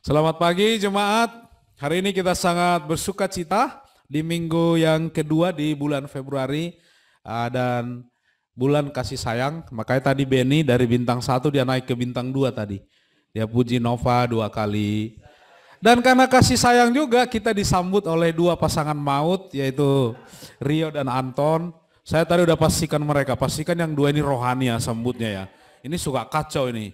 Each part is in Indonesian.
Selamat pagi jemaat. Hari ini kita sangat bersuka cita di minggu yang kedua di bulan Februari ah, dan bulan kasih sayang. Makanya tadi Benny dari bintang satu dia naik ke bintang dua tadi. Dia puji Nova dua kali. Dan karena kasih sayang juga kita disambut oleh dua pasangan maut yaitu Rio dan Anton. Saya tadi udah pastikan mereka, pastikan yang dua ini rohani ya sambutnya ya. Ini suka kacau ini.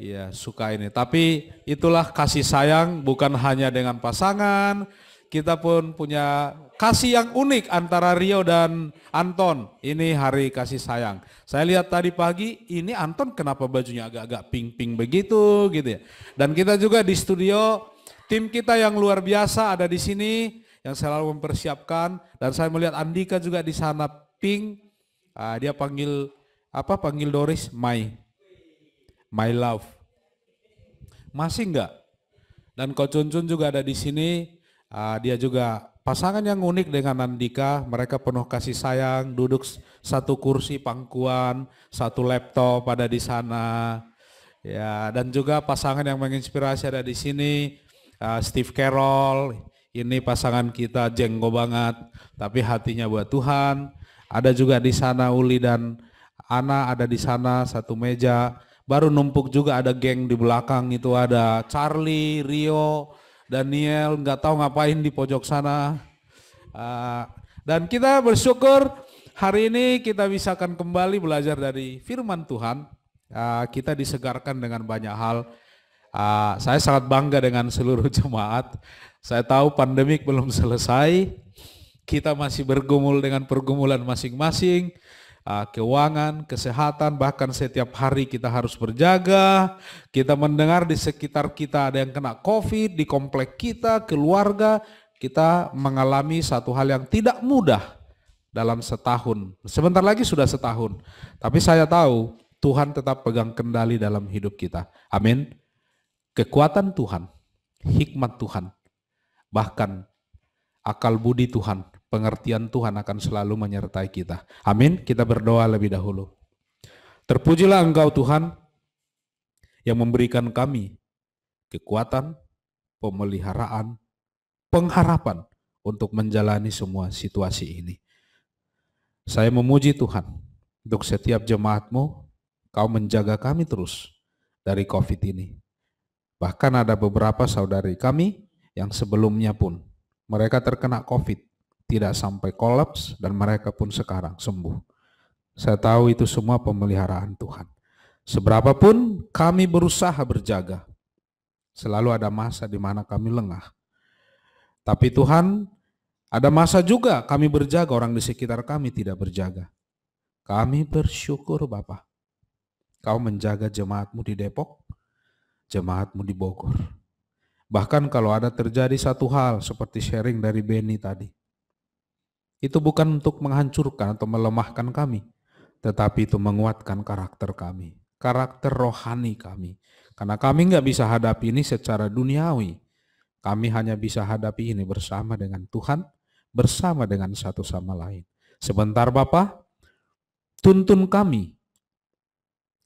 Iya, suka ini. Tapi itulah kasih sayang bukan hanya dengan pasangan, kita pun punya kasih yang unik antara Rio dan Anton. Ini hari kasih sayang. Saya lihat tadi pagi, ini Anton kenapa bajunya agak-agak pink-pink begitu gitu ya. Dan kita juga di studio, tim kita yang luar biasa ada di sini, yang selalu mempersiapkan. Dan saya melihat Andika juga di sana pink, ah, dia panggil apa panggil Doris Mai My love. Masih enggak? Dan Ko Cun Cun juga ada di sini. Uh, dia juga pasangan yang unik dengan Andika. Mereka penuh kasih sayang, duduk satu kursi pangkuan, satu laptop ada di sana. Ya, dan juga pasangan yang menginspirasi ada di sini. Uh, Steve Carroll, ini pasangan kita jenggo banget, tapi hatinya buat Tuhan. Ada juga di sana Uli dan Ana ada di sana satu meja baru numpuk juga ada geng di belakang itu ada Charlie, Rio, Daniel nggak tahu ngapain di pojok sana. Uh, dan kita bersyukur hari ini kita bisa akan kembali belajar dari firman Tuhan. Uh, kita disegarkan dengan banyak hal. Uh, saya sangat bangga dengan seluruh jemaat. Saya tahu pandemik belum selesai. Kita masih bergumul dengan pergumulan masing-masing Ah, keuangan, kesehatan, bahkan setiap hari kita harus berjaga. Kita mendengar di sekitar kita ada yang kena COVID, di komplek kita, keluarga, kita mengalami satu hal yang tidak mudah dalam setahun. Sebentar lagi sudah setahun. Tapi saya tahu Tuhan tetap pegang kendali dalam hidup kita. Amin. Kekuatan Tuhan, hikmat Tuhan, bahkan akal budi Tuhan pengertian Tuhan akan selalu menyertai kita. Amin. Kita berdoa lebih dahulu. Terpujilah Engkau Tuhan yang memberikan kami kekuatan, pemeliharaan, pengharapan untuk menjalani semua situasi ini. Saya memuji Tuhan untuk setiap jemaatmu, kau menjaga kami terus dari COVID ini. Bahkan ada beberapa saudari kami yang sebelumnya pun mereka terkena COVID, tidak sampai kolaps dan mereka pun sekarang sembuh. Saya tahu itu semua pemeliharaan Tuhan. Seberapapun kami berusaha berjaga, selalu ada masa di mana kami lengah. Tapi Tuhan, ada masa juga kami berjaga, orang di sekitar kami tidak berjaga. Kami bersyukur Bapak, Kau menjaga jemaatmu di Depok, jemaatmu di Bogor. Bahkan kalau ada terjadi satu hal seperti sharing dari Benny tadi. Itu bukan untuk menghancurkan atau melemahkan kami, tetapi itu menguatkan karakter kami, karakter rohani kami. Karena kami nggak bisa hadapi ini secara duniawi. Kami hanya bisa hadapi ini bersama dengan Tuhan, bersama dengan satu sama lain. Sebentar Bapak, tuntun kami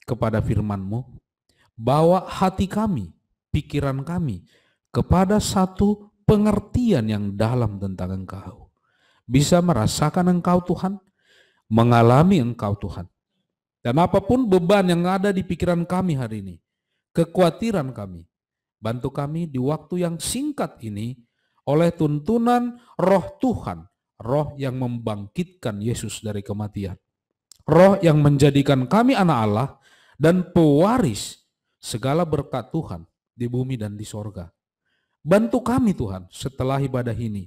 kepada FirmanMu, bawa hati kami, pikiran kami, kepada satu pengertian yang dalam tentang Engkau bisa merasakan Engkau Tuhan, mengalami Engkau Tuhan. Dan apapun beban yang ada di pikiran kami hari ini, kekhawatiran kami, bantu kami di waktu yang singkat ini oleh tuntunan roh Tuhan, roh yang membangkitkan Yesus dari kematian. Roh yang menjadikan kami anak Allah dan pewaris segala berkat Tuhan di bumi dan di sorga. Bantu kami Tuhan setelah ibadah ini,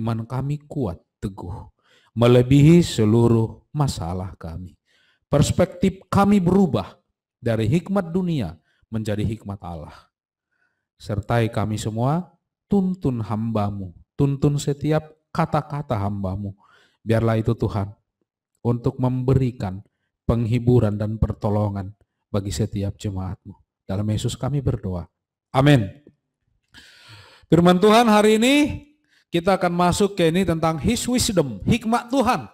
iman kami kuat teguh, melebihi seluruh masalah kami. Perspektif kami berubah dari hikmat dunia menjadi hikmat Allah. Sertai kami semua, tuntun hambamu, tuntun setiap kata-kata hambamu. Biarlah itu Tuhan, untuk memberikan penghiburan dan pertolongan bagi setiap jemaatmu. Dalam Yesus kami berdoa. Amin. Firman Tuhan hari ini kita akan masuk ke ini tentang His Wisdom, hikmat Tuhan.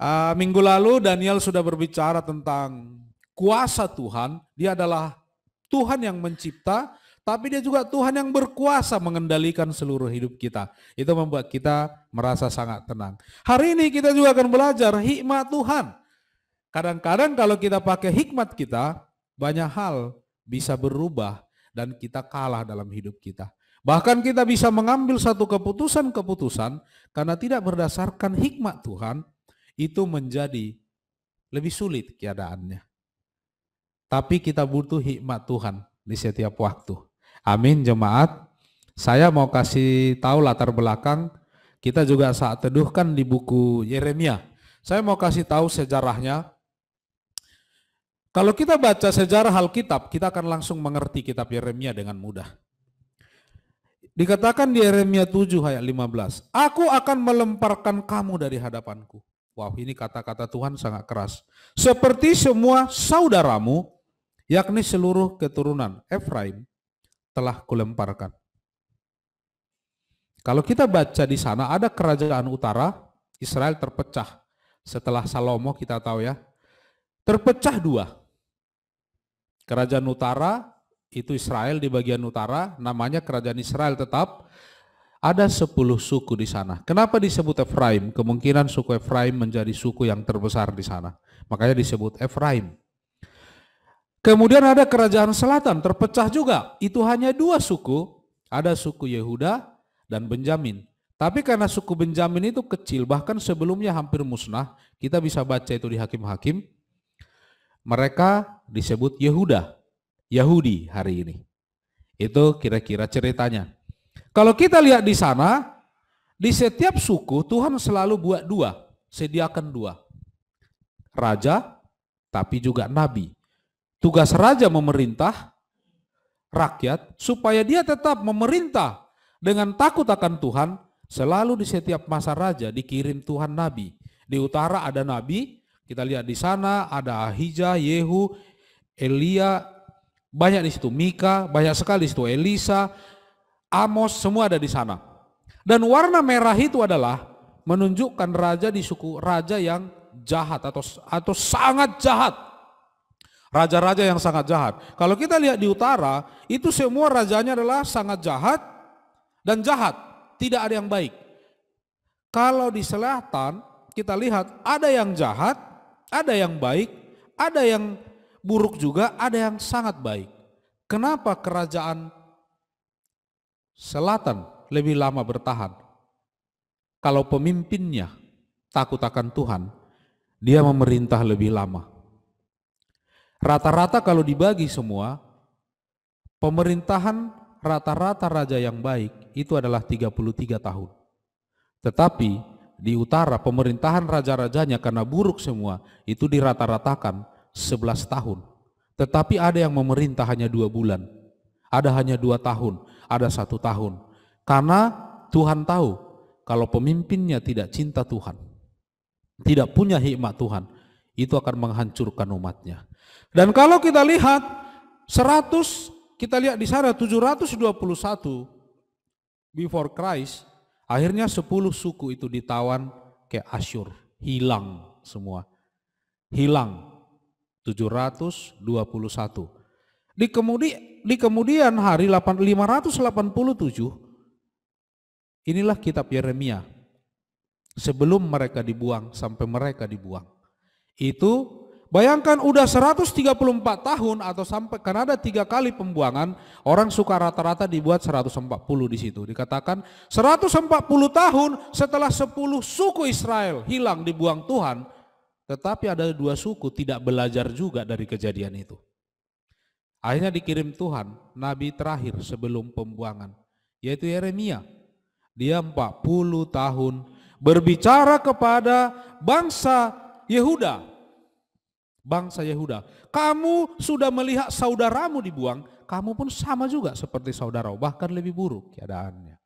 Uh, minggu lalu Daniel sudah berbicara tentang kuasa Tuhan. Dia adalah Tuhan yang mencipta, tapi dia juga Tuhan yang berkuasa mengendalikan seluruh hidup kita. Itu membuat kita merasa sangat tenang. Hari ini kita juga akan belajar hikmat Tuhan. Kadang-kadang kalau kita pakai hikmat kita, banyak hal bisa berubah dan kita kalah dalam hidup kita. Bahkan kita bisa mengambil satu keputusan-keputusan karena tidak berdasarkan hikmat Tuhan, itu menjadi lebih sulit keadaannya. Tapi kita butuh hikmat Tuhan di setiap waktu. Amin jemaat. Saya mau kasih tahu latar belakang kita juga saat teduhkan di buku Yeremia. Saya mau kasih tahu sejarahnya. Kalau kita baca sejarah Alkitab, kita akan langsung mengerti kitab Yeremia dengan mudah. Dikatakan di Yeremia 7 ayat 15, aku akan melemparkan kamu dari hadapanku. Wow, ini kata-kata Tuhan sangat keras. Seperti semua saudaramu, yakni seluruh keturunan Efraim, telah kulemparkan. Kalau kita baca di sana ada kerajaan utara, Israel terpecah. Setelah Salomo kita tahu ya, terpecah dua. Kerajaan utara itu Israel di bagian utara, namanya kerajaan Israel tetap ada 10 suku di sana. Kenapa disebut Efraim? Kemungkinan suku Efraim menjadi suku yang terbesar di sana. Makanya disebut Efraim. Kemudian ada kerajaan selatan, terpecah juga. Itu hanya dua suku, ada suku Yehuda dan Benjamin. Tapi karena suku Benjamin itu kecil, bahkan sebelumnya hampir musnah, kita bisa baca itu di Hakim-Hakim, mereka disebut Yehuda. Yahudi hari ini. Itu kira-kira ceritanya. Kalau kita lihat di sana, di setiap suku Tuhan selalu buat dua, sediakan dua. Raja, tapi juga nabi. Tugas raja memerintah rakyat supaya dia tetap memerintah dengan takut akan Tuhan. Selalu di setiap masa raja dikirim Tuhan nabi. Di utara ada nabi, kita lihat di sana ada Ahijah, Yehu, Elia, banyak di situ. Mika, banyak sekali di situ. Elisa, Amos, semua ada di sana. Dan warna merah itu adalah menunjukkan raja di suku raja yang jahat atau atau sangat jahat. Raja-raja yang sangat jahat. Kalau kita lihat di utara, itu semua rajanya adalah sangat jahat dan jahat, tidak ada yang baik. Kalau di selatan kita lihat ada yang jahat, ada yang baik, ada yang buruk juga ada yang sangat baik. Kenapa kerajaan selatan lebih lama bertahan? Kalau pemimpinnya takut akan Tuhan, dia memerintah lebih lama. Rata-rata kalau dibagi semua, pemerintahan rata-rata raja yang baik itu adalah 33 tahun. Tetapi di utara pemerintahan raja-rajanya karena buruk semua itu dirata-ratakan 11 tahun. Tetapi ada yang memerintah hanya dua bulan. Ada hanya dua tahun. Ada satu tahun. Karena Tuhan tahu kalau pemimpinnya tidak cinta Tuhan. Tidak punya hikmat Tuhan. Itu akan menghancurkan umatnya. Dan kalau kita lihat 100, kita lihat di sana 721 before Christ, akhirnya 10 suku itu ditawan ke Asyur. Hilang semua. Hilang 721. Di kemudi, di kemudian hari 587 inilah kitab Yeremia. Sebelum mereka dibuang sampai mereka dibuang. Itu Bayangkan udah 134 tahun atau sampai karena ada tiga kali pembuangan, orang suka rata-rata dibuat 140 di situ. Dikatakan 140 tahun setelah 10 suku Israel hilang dibuang Tuhan, tetapi ada dua suku tidak belajar juga dari kejadian itu. Akhirnya dikirim Tuhan, nabi terakhir sebelum pembuangan, yaitu Yeremia. Dia 40 tahun berbicara kepada bangsa Yehuda. Bangsa Yehuda, kamu sudah melihat saudaramu dibuang, kamu pun sama juga seperti saudara, bahkan lebih buruk keadaannya.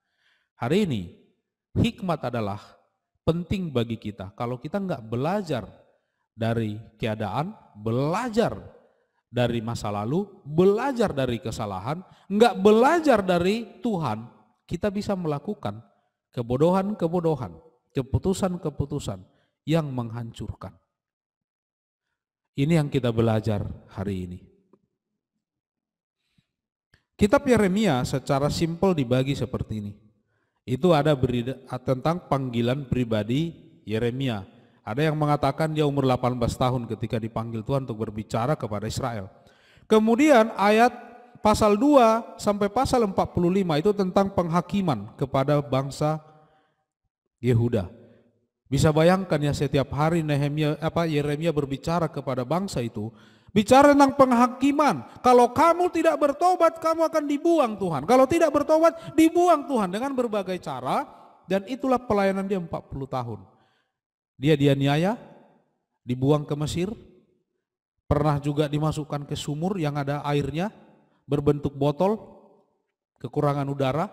Hari ini, hikmat adalah penting bagi kita. Kalau kita nggak belajar dari keadaan, belajar dari masa lalu, belajar dari kesalahan, enggak belajar dari Tuhan, kita bisa melakukan kebodohan-kebodohan, keputusan-keputusan yang menghancurkan. Ini yang kita belajar hari ini. Kitab Yeremia secara simpel dibagi seperti ini. Itu ada tentang panggilan pribadi Yeremia ada yang mengatakan dia umur 18 tahun ketika dipanggil Tuhan untuk berbicara kepada Israel. Kemudian ayat pasal 2 sampai pasal 45 itu tentang penghakiman kepada bangsa Yehuda. Bisa bayangkan ya setiap hari Nehemia apa Yeremia berbicara kepada bangsa itu Bicara tentang penghakiman. Kalau kamu tidak bertobat, kamu akan dibuang Tuhan. Kalau tidak bertobat, dibuang Tuhan dengan berbagai cara. Dan itulah pelayanan dia 40 tahun. Dia dianiaya, dibuang ke Mesir, pernah juga dimasukkan ke sumur yang ada airnya berbentuk botol, kekurangan udara,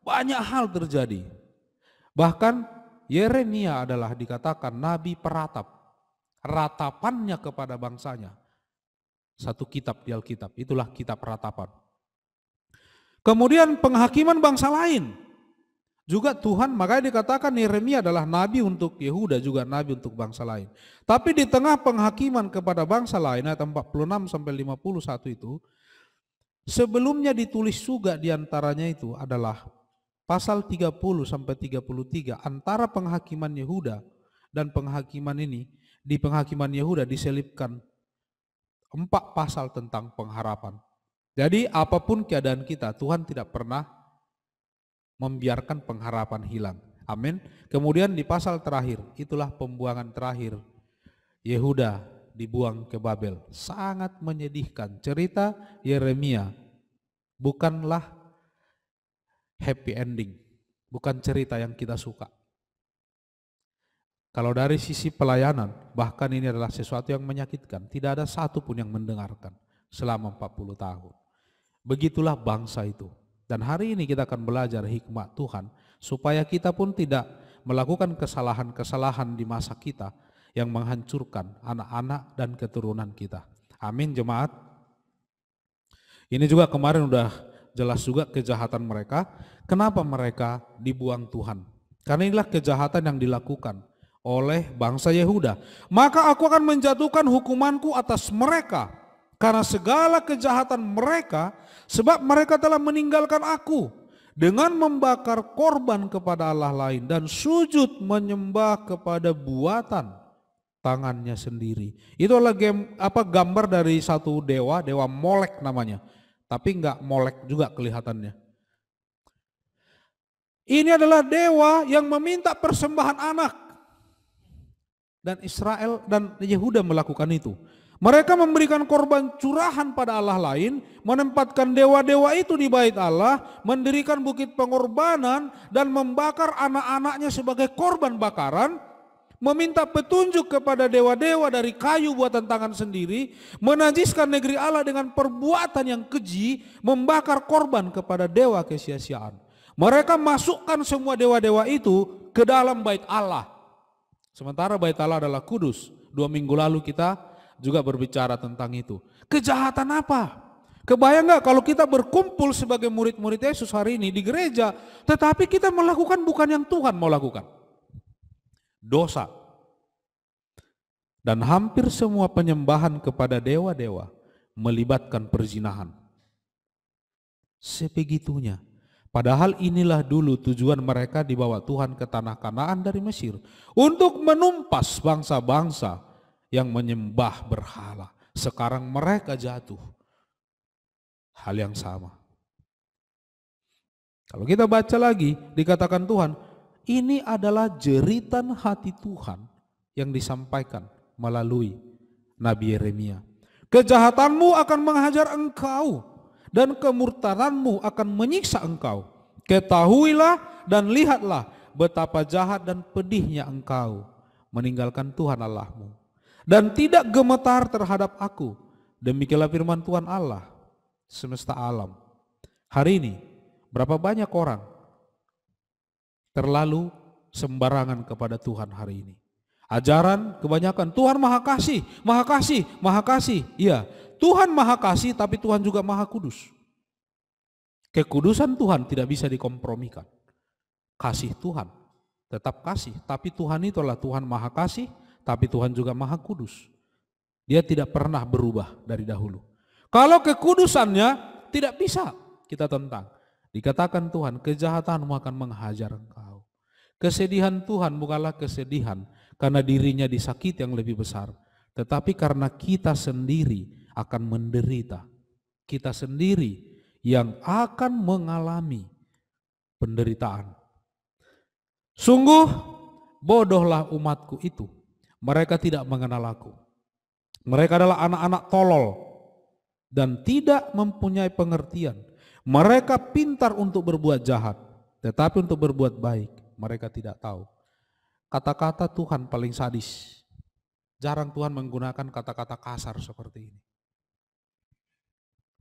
banyak hal terjadi. Bahkan Yeremia adalah dikatakan nabi peratap, ratapannya kepada bangsanya. Satu kitab di Alkitab, itulah kitab ratapan. Kemudian penghakiman bangsa lain, juga Tuhan, makanya dikatakan Yeremia adalah nabi untuk Yehuda, juga nabi untuk bangsa lain. Tapi di tengah penghakiman kepada bangsa lain, ayat 46 sampai 51 itu, sebelumnya ditulis juga diantaranya itu adalah pasal 30 sampai 33 antara penghakiman Yehuda dan penghakiman ini di penghakiman Yehuda diselipkan empat pasal tentang pengharapan. Jadi apapun keadaan kita, Tuhan tidak pernah membiarkan pengharapan hilang. Amin. Kemudian di pasal terakhir, itulah pembuangan terakhir. Yehuda dibuang ke Babel. Sangat menyedihkan. Cerita Yeremia bukanlah happy ending. Bukan cerita yang kita suka. Kalau dari sisi pelayanan, bahkan ini adalah sesuatu yang menyakitkan. Tidak ada satupun yang mendengarkan selama 40 tahun. Begitulah bangsa itu. Dan hari ini kita akan belajar hikmat Tuhan supaya kita pun tidak melakukan kesalahan-kesalahan di masa kita yang menghancurkan anak-anak dan keturunan kita. Amin jemaat. Ini juga kemarin udah jelas juga kejahatan mereka. Kenapa mereka dibuang Tuhan? Karena inilah kejahatan yang dilakukan oleh bangsa Yehuda. Maka aku akan menjatuhkan hukumanku atas mereka karena segala kejahatan mereka Sebab mereka telah meninggalkan aku dengan membakar korban kepada Allah lain dan sujud menyembah kepada buatan tangannya sendiri. Itu adalah game, apa gambar dari satu dewa, dewa Molek namanya. Tapi nggak Molek juga kelihatannya. Ini adalah dewa yang meminta persembahan anak dan Israel dan Yehuda melakukan itu. Mereka memberikan korban curahan pada Allah lain, menempatkan dewa-dewa itu di bait Allah, mendirikan bukit pengorbanan dan membakar anak-anaknya sebagai korban bakaran, meminta petunjuk kepada dewa-dewa dari kayu buatan tangan sendiri, menajiskan negeri Allah dengan perbuatan yang keji, membakar korban kepada dewa kesia-siaan. Mereka masukkan semua dewa-dewa itu ke dalam bait Allah. Sementara bait Allah adalah kudus. Dua minggu lalu kita juga berbicara tentang itu. Kejahatan apa? Kebayang nggak kalau kita berkumpul sebagai murid-murid Yesus hari ini di gereja, tetapi kita melakukan bukan yang Tuhan mau lakukan. Dosa. Dan hampir semua penyembahan kepada dewa-dewa melibatkan perzinahan. Sebegitunya. Padahal inilah dulu tujuan mereka dibawa Tuhan ke tanah Kanaan dari Mesir. Untuk menumpas bangsa-bangsa yang menyembah berhala. Sekarang mereka jatuh. Hal yang sama. Kalau kita baca lagi, dikatakan Tuhan, ini adalah jeritan hati Tuhan yang disampaikan melalui Nabi Yeremia. Kejahatanmu akan menghajar engkau dan kemurtaranmu akan menyiksa engkau. Ketahuilah dan lihatlah betapa jahat dan pedihnya engkau meninggalkan Tuhan Allahmu dan tidak gemetar terhadap aku. Demikianlah firman Tuhan Allah, semesta alam. Hari ini, berapa banyak orang terlalu sembarangan kepada Tuhan hari ini. Ajaran kebanyakan, Tuhan maha kasih, maha kasih, maha kasih. Iya, Tuhan maha kasih tapi Tuhan juga maha kudus. Kekudusan Tuhan tidak bisa dikompromikan. Kasih Tuhan, tetap kasih. Tapi Tuhan itu adalah Tuhan maha kasih, tapi Tuhan juga maha kudus. Dia tidak pernah berubah dari dahulu. Kalau kekudusannya tidak bisa kita tentang. Dikatakan Tuhan, kejahatanmu akan menghajar engkau. Kesedihan Tuhan bukanlah kesedihan karena dirinya disakiti yang lebih besar. Tetapi karena kita sendiri akan menderita. Kita sendiri yang akan mengalami penderitaan. Sungguh bodohlah umatku itu mereka tidak mengenal aku. Mereka adalah anak-anak tolol dan tidak mempunyai pengertian. Mereka pintar untuk berbuat jahat, tetapi untuk berbuat baik mereka tidak tahu. Kata-kata Tuhan paling sadis. Jarang Tuhan menggunakan kata-kata kasar seperti ini.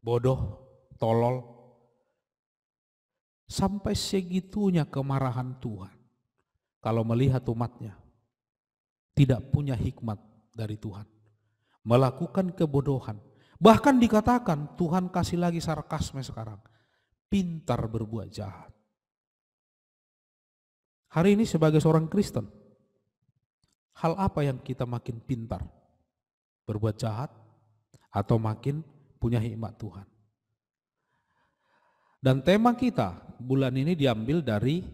Bodoh, tolol. Sampai segitunya kemarahan Tuhan kalau melihat umatnya tidak punya hikmat dari Tuhan. Melakukan kebodohan. Bahkan dikatakan Tuhan kasih lagi sarkasme sekarang. Pintar berbuat jahat. Hari ini sebagai seorang Kristen, hal apa yang kita makin pintar? Berbuat jahat atau makin punya hikmat Tuhan? Dan tema kita bulan ini diambil dari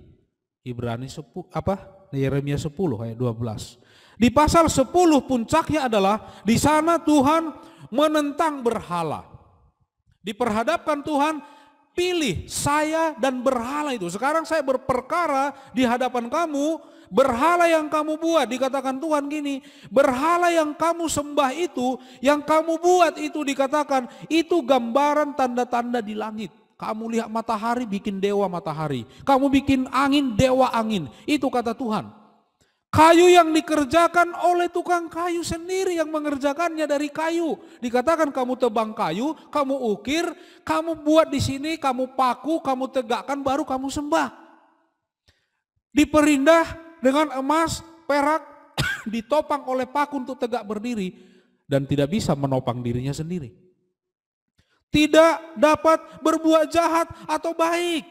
Ibrani 10 apa? Yeremia 10 ayat 12. Di pasal 10 puncaknya adalah di sana Tuhan menentang berhala. Diperhadapkan Tuhan pilih saya dan berhala itu. Sekarang saya berperkara di hadapan kamu, berhala yang kamu buat dikatakan Tuhan gini, berhala yang kamu sembah itu, yang kamu buat itu dikatakan itu gambaran tanda-tanda di langit. Kamu lihat matahari bikin dewa matahari, kamu bikin angin dewa angin. Itu kata Tuhan. Kayu yang dikerjakan oleh tukang kayu sendiri yang mengerjakannya dari kayu. Dikatakan kamu tebang kayu, kamu ukir, kamu buat di sini, kamu paku, kamu tegakkan baru kamu sembah. Diperindah dengan emas, perak, ditopang oleh paku untuk tegak berdiri dan tidak bisa menopang dirinya sendiri. Tidak dapat berbuat jahat atau baik.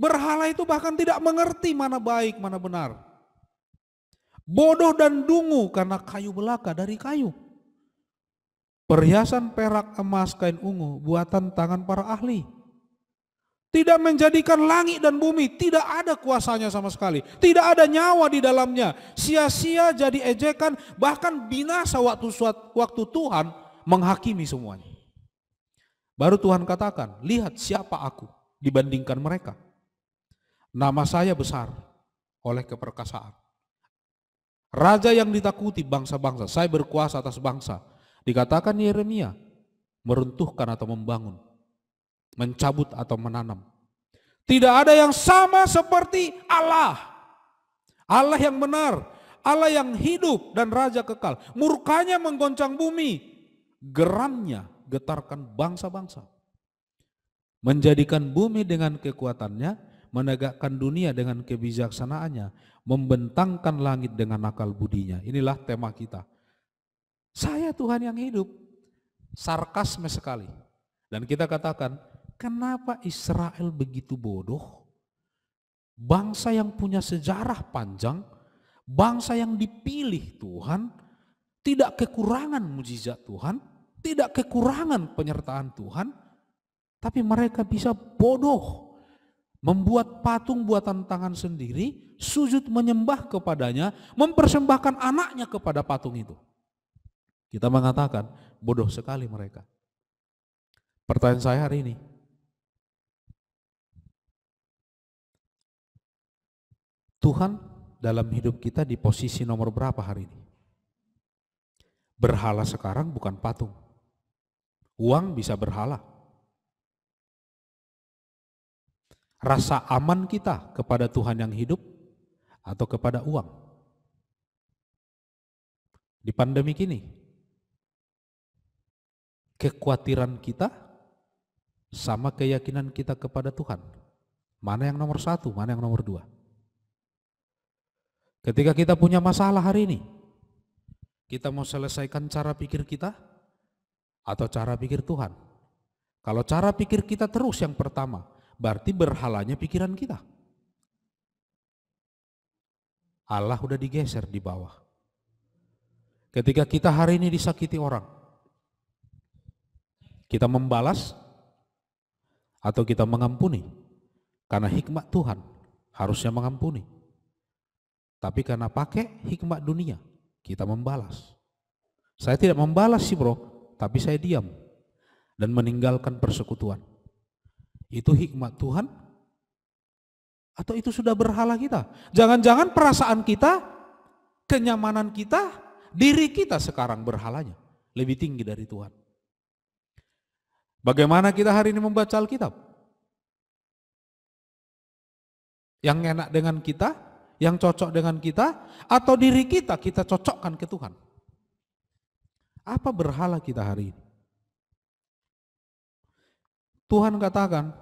Berhala itu bahkan tidak mengerti mana baik, mana benar bodoh dan dungu karena kayu belaka dari kayu. Perhiasan perak, emas, kain ungu, buatan tangan para ahli. Tidak menjadikan langit dan bumi, tidak ada kuasanya sama sekali. Tidak ada nyawa di dalamnya. Sia-sia jadi ejekan, bahkan binasa waktu, waktu Tuhan menghakimi semuanya. Baru Tuhan katakan, lihat siapa aku dibandingkan mereka. Nama saya besar oleh keperkasaan Raja yang ditakuti bangsa-bangsa, saya berkuasa atas bangsa. Dikatakan Yeremia, meruntuhkan atau membangun, mencabut atau menanam. Tidak ada yang sama seperti Allah. Allah yang benar, Allah yang hidup dan Raja kekal. Murkanya menggoncang bumi, geramnya getarkan bangsa-bangsa. Menjadikan bumi dengan kekuatannya, menegakkan dunia dengan kebijaksanaannya, membentangkan langit dengan akal budinya. Inilah tema kita. Saya Tuhan yang hidup. Sarkasme sekali. Dan kita katakan, kenapa Israel begitu bodoh? Bangsa yang punya sejarah panjang, bangsa yang dipilih Tuhan, tidak kekurangan mujizat Tuhan, tidak kekurangan penyertaan Tuhan, tapi mereka bisa bodoh membuat patung buatan tangan sendiri, sujud menyembah kepadanya, mempersembahkan anaknya kepada patung itu. Kita mengatakan bodoh sekali mereka. Pertanyaan saya hari ini, Tuhan dalam hidup kita di posisi nomor berapa hari ini? Berhala sekarang bukan patung. Uang bisa berhala. rasa aman kita kepada Tuhan yang hidup atau kepada uang. Di pandemi ini, kekhawatiran kita sama keyakinan kita kepada Tuhan. Mana yang nomor satu, mana yang nomor dua. Ketika kita punya masalah hari ini, kita mau selesaikan cara pikir kita atau cara pikir Tuhan. Kalau cara pikir kita terus yang pertama, berarti berhalanya pikiran kita. Allah udah digeser di bawah. Ketika kita hari ini disakiti orang, kita membalas atau kita mengampuni karena hikmat Tuhan harusnya mengampuni. Tapi karena pakai hikmat dunia, kita membalas. Saya tidak membalas sih bro, tapi saya diam dan meninggalkan persekutuan. Itu hikmat Tuhan? Atau itu sudah berhala kita? Jangan-jangan perasaan kita, kenyamanan kita, diri kita sekarang berhalanya. Lebih tinggi dari Tuhan. Bagaimana kita hari ini membaca Alkitab? Yang enak dengan kita, yang cocok dengan kita, atau diri kita, kita cocokkan ke Tuhan. Apa berhala kita hari ini? Tuhan katakan,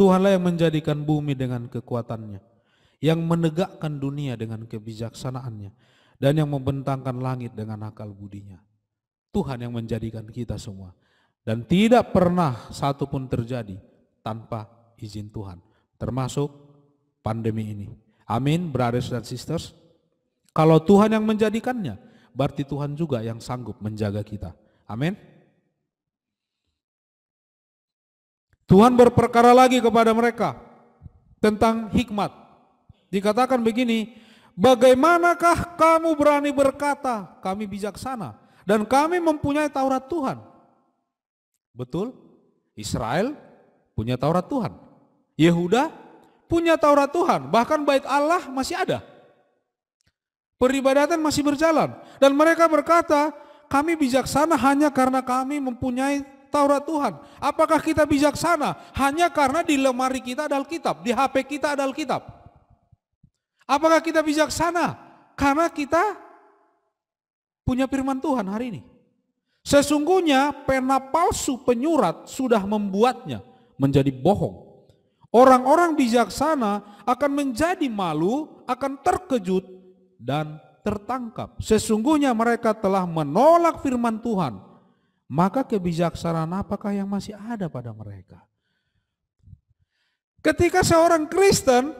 Tuhanlah yang menjadikan bumi dengan kekuatannya, yang menegakkan dunia dengan kebijaksanaannya, dan yang membentangkan langit dengan akal budinya. Tuhan yang menjadikan kita semua. Dan tidak pernah satu pun terjadi tanpa izin Tuhan, termasuk pandemi ini. Amin, brothers dan sisters. Kalau Tuhan yang menjadikannya, berarti Tuhan juga yang sanggup menjaga kita. Amin. Tuhan berperkara lagi kepada mereka tentang hikmat. Dikatakan begini, bagaimanakah kamu berani berkata kami bijaksana dan kami mempunyai Taurat Tuhan? Betul, Israel punya Taurat Tuhan. Yehuda punya Taurat Tuhan, bahkan bait Allah masih ada. Peribadatan masih berjalan dan mereka berkata, kami bijaksana hanya karena kami mempunyai Taurat Tuhan. Apakah kita bijaksana hanya karena di lemari kita ada Alkitab, di HP kita ada Alkitab? Apakah kita bijaksana karena kita punya firman Tuhan hari ini? Sesungguhnya pena palsu penyurat sudah membuatnya menjadi bohong. Orang-orang bijaksana akan menjadi malu, akan terkejut dan tertangkap. Sesungguhnya mereka telah menolak firman Tuhan maka kebijaksanaan apakah yang masih ada pada mereka? Ketika seorang Kristen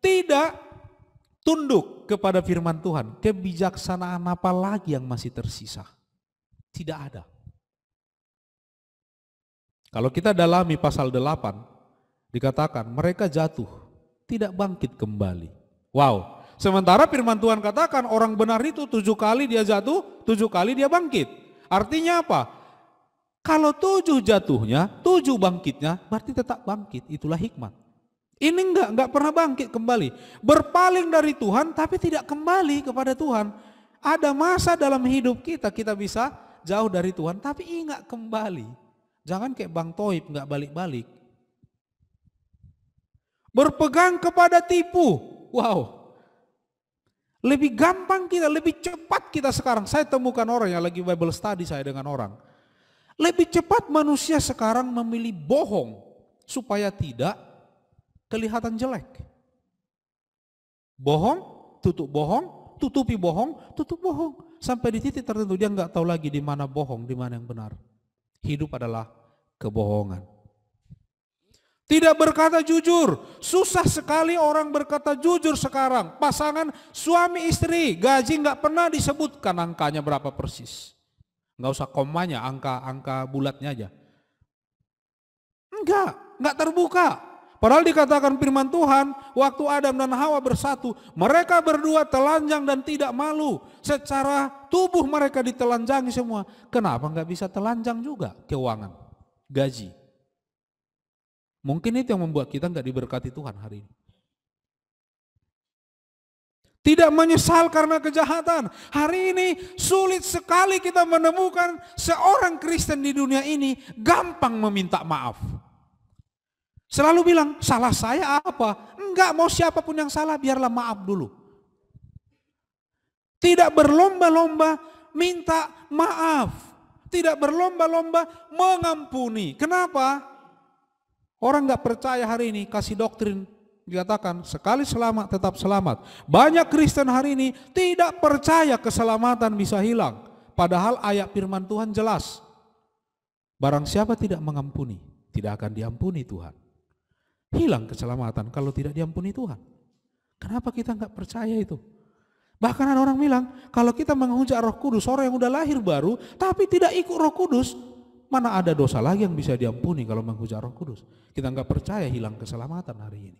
tidak tunduk kepada firman Tuhan, kebijaksanaan apa lagi yang masih tersisa? Tidak ada. Kalau kita dalami pasal 8, dikatakan mereka jatuh, tidak bangkit kembali. Wow, sementara firman Tuhan katakan orang benar itu tujuh kali dia jatuh, tujuh kali dia bangkit. Artinya apa? Kalau tujuh jatuhnya, tujuh bangkitnya, berarti tetap bangkit. Itulah hikmat. Ini enggak, enggak pernah bangkit kembali. Berpaling dari Tuhan tapi tidak kembali kepada Tuhan. Ada masa dalam hidup kita, kita bisa jauh dari Tuhan tapi ingat kembali. Jangan kayak Bang Toib enggak balik-balik. Berpegang kepada tipu. Wow, lebih gampang kita, lebih cepat kita sekarang. Saya temukan orang yang lagi Bible study saya dengan orang. Lebih cepat manusia sekarang memilih bohong supaya tidak kelihatan jelek. Bohong, tutup bohong, tutupi bohong, tutup bohong. Sampai di titik tertentu dia nggak tahu lagi di mana bohong, di mana yang benar. Hidup adalah kebohongan. Tidak berkata jujur. Susah sekali orang berkata jujur sekarang. Pasangan suami istri gaji nggak pernah disebutkan angkanya berapa persis. Nggak usah komanya, angka-angka bulatnya aja. Enggak, enggak terbuka. Padahal dikatakan firman Tuhan, waktu Adam dan Hawa bersatu, mereka berdua telanjang dan tidak malu. Secara tubuh mereka ditelanjangi semua. Kenapa enggak bisa telanjang juga keuangan, gaji? Mungkin itu yang membuat kita nggak diberkati Tuhan hari ini. Tidak menyesal karena kejahatan. Hari ini sulit sekali kita menemukan seorang Kristen di dunia ini gampang meminta maaf. Selalu bilang, salah saya apa? Enggak, mau siapapun yang salah biarlah maaf dulu. Tidak berlomba-lomba minta maaf. Tidak berlomba-lomba mengampuni. Kenapa? Orang nggak percaya hari ini kasih doktrin dikatakan sekali selamat tetap selamat. Banyak Kristen hari ini tidak percaya keselamatan bisa hilang. Padahal ayat firman Tuhan jelas. Barang siapa tidak mengampuni, tidak akan diampuni Tuhan. Hilang keselamatan kalau tidak diampuni Tuhan. Kenapa kita nggak percaya itu? Bahkan ada orang bilang, kalau kita menghujat roh kudus, orang yang udah lahir baru, tapi tidak ikut roh kudus, Mana ada dosa lagi yang bisa diampuni kalau menghujat roh kudus. Kita nggak percaya hilang keselamatan hari ini.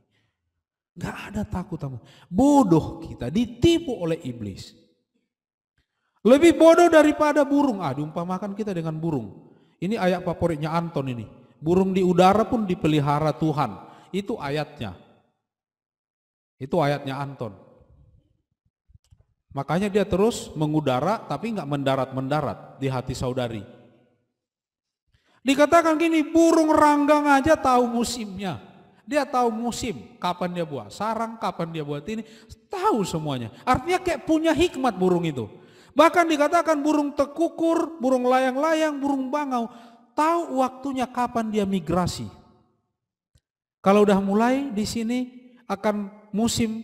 Nggak ada takut sama. Bodoh kita ditipu oleh iblis. Lebih bodoh daripada burung. Ah diumpamakan kita dengan burung. Ini ayat favoritnya Anton ini. Burung di udara pun dipelihara Tuhan. Itu ayatnya. Itu ayatnya Anton. Makanya dia terus mengudara tapi nggak mendarat-mendarat di hati saudari. Dikatakan gini, burung ranggang aja tahu musimnya. Dia tahu musim, kapan dia buat sarang, kapan dia buat ini, tahu semuanya. Artinya kayak punya hikmat burung itu. Bahkan dikatakan burung tekukur, burung layang-layang, burung bangau, tahu waktunya kapan dia migrasi. Kalau udah mulai di sini akan musim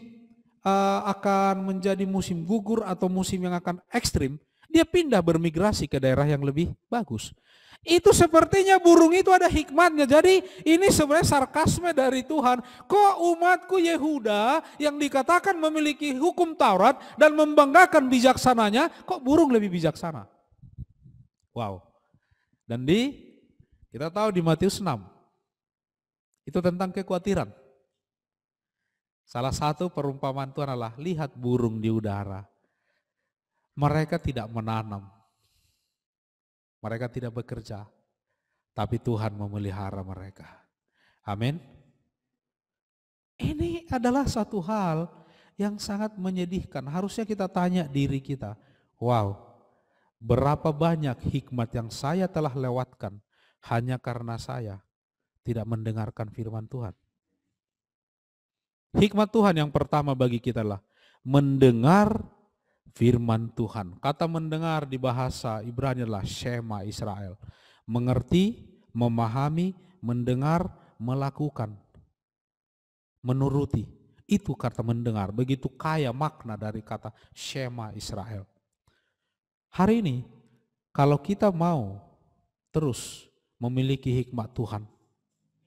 eh, akan menjadi musim gugur atau musim yang akan ekstrim, dia pindah bermigrasi ke daerah yang lebih bagus. Itu sepertinya burung itu ada hikmatnya. Jadi ini sebenarnya sarkasme dari Tuhan. Kok umatku Yehuda yang dikatakan memiliki hukum Taurat dan membanggakan bijaksananya, kok burung lebih bijaksana? Wow. Dan di kita tahu di Matius 6 itu tentang kekhawatiran. Salah satu perumpamaan Tuhan adalah lihat burung di udara. Mereka tidak menanam. Mereka tidak bekerja. Tapi Tuhan memelihara mereka. Amin. Ini adalah satu hal yang sangat menyedihkan. Harusnya kita tanya diri kita. Wow, berapa banyak hikmat yang saya telah lewatkan hanya karena saya tidak mendengarkan firman Tuhan. Hikmat Tuhan yang pertama bagi kita adalah mendengar firman Tuhan. Kata mendengar di bahasa Ibrani adalah Shema Israel. Mengerti, memahami, mendengar, melakukan, menuruti. Itu kata mendengar. Begitu kaya makna dari kata Shema Israel. Hari ini, kalau kita mau terus memiliki hikmat Tuhan,